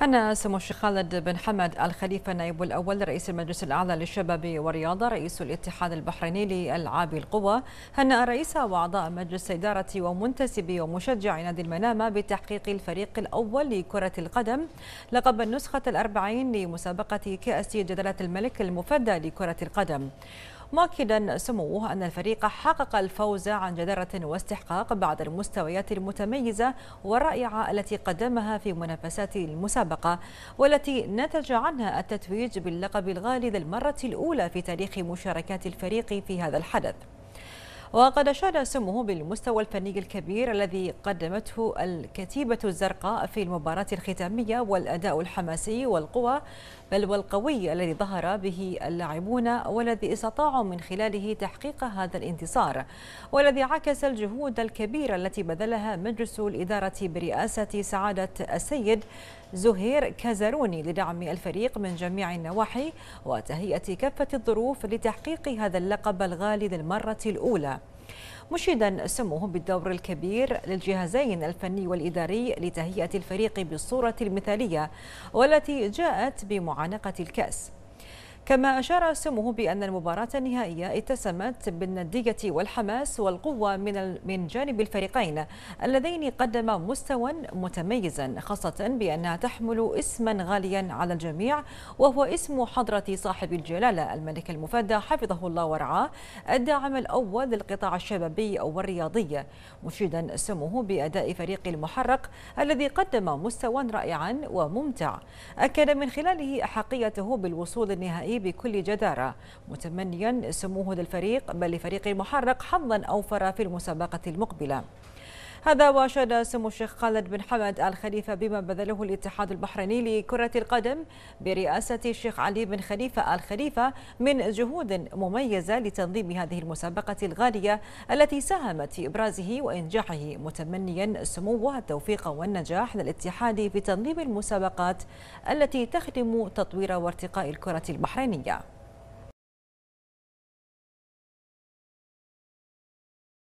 هنأ سمو الشيخ خالد بن حمد الخليفة نائب الأول رئيس المجلس الأعلى للشباب والرياضة رئيس الاتحاد البحريني لألعاب القوى هنأ رئيس وأعضاء مجلس إدارة ومنتسبي ومشجع نادي المنامة بتحقيق الفريق الأول لكرة القدم لقب النسخة الأربعين لمسابقة كأس جدلة الملك المفدى لكرة القدم مؤكدا سموه أن الفريق حقق الفوز عن جدارة واستحقاق بعد المستويات المتميزة والرائعة التي قدمها في منافسات المسابقة والتي نتج عنها التتويج باللقب الغالي للمرة الأولى في تاريخ مشاركات الفريق في هذا الحدث وقد أشاد سمه بالمستوى الفني الكبير الذي قدمته الكتيبة الزرقاء في المباراة الختامية والأداء الحماسي والقوى بل والقوي الذي ظهر به اللاعبون والذي استطاعوا من خلاله تحقيق هذا الانتصار والذي عكس الجهود الكبيرة التي بذلها مجلس الإدارة برئاسة سعادة السيد زهير كازاروني لدعم الفريق من جميع النواحي وتهيئة كافة الظروف لتحقيق هذا اللقب الغالي للمرة الأولى مشيدا سموه بالدور الكبير للجهازين الفني والإداري لتهيئة الفريق بالصورة المثالية والتي جاءت بمعانقة الكأس كما أشار سموه بأن المباراة النهائية اتسمت بالندية والحماس والقوة من من جانب الفريقين اللذين قدما مستوى متميزا خاصة بأنها تحمل اسما غاليا على الجميع وهو اسم حضرة صاحب الجلالة الملك المفدى حفظه الله ورعاه الداعم الأول للقطاع الشبابي والرياضي مشيدا سموه بأداء فريق المحرق الذي قدم مستوى رائعا وممتع أكد من خلاله أحقيته بالوصول النهائي بكل جدارة متمنيا سموه للفريق بل لفريق المحرق حظا أوفر في المسابقة المقبلة هذا واشاد سمو الشيخ خالد بن حمد الخليفة بما بذله الاتحاد البحريني لكرة القدم برئاسة الشيخ علي بن خليفة الخليفة من جهود مميزة لتنظيم هذه المسابقة الغالية التي ساهمت في إبرازه وإنجاحه متمنيا سموه التوفيق والنجاح للاتحاد في تنظيم المسابقات التي تخدم تطوير وارتقاء الكرة البحرينية